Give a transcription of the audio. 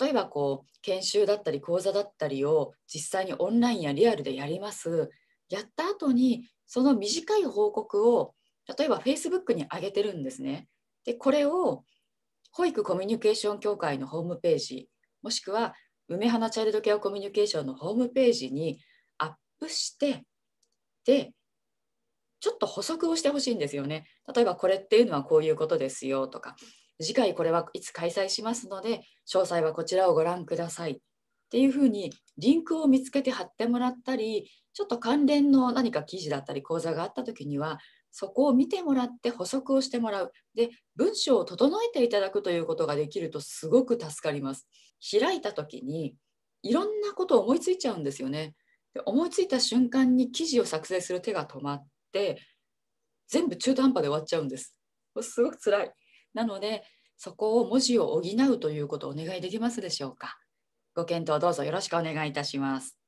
例えばこう研修だったり講座だったりを実際にオンラインやリアルでやりますやった後にその短い報告を例えば Facebook に上げてるんですねでこれを保育コミュニケーション協会のホームページもしくは梅花チャイルドケアコミュニケーションのホームページにアップしてでちょっと補足をしてほしいんですよね例えばこれっていうのはこういうことですよとか次回これはいつ開催しますので、詳細はこちらをご覧くださいっていうふうにリンクを見つけて貼ってもらったり、ちょっと関連の何か記事だったり講座があった時には、そこを見てもらって補足をしてもらう。で、文章を整えていただくということができるとすごく助かります。開いた時にいろんなことを思いついちゃうんですよね。で思いついた瞬間に記事を作成する手が止まって、全部中途半端で終わっちゃうんです。すごく辛い。なのでそこを文字を補うということをお願いできますでしょうかご検討どうぞよろしくお願いいたします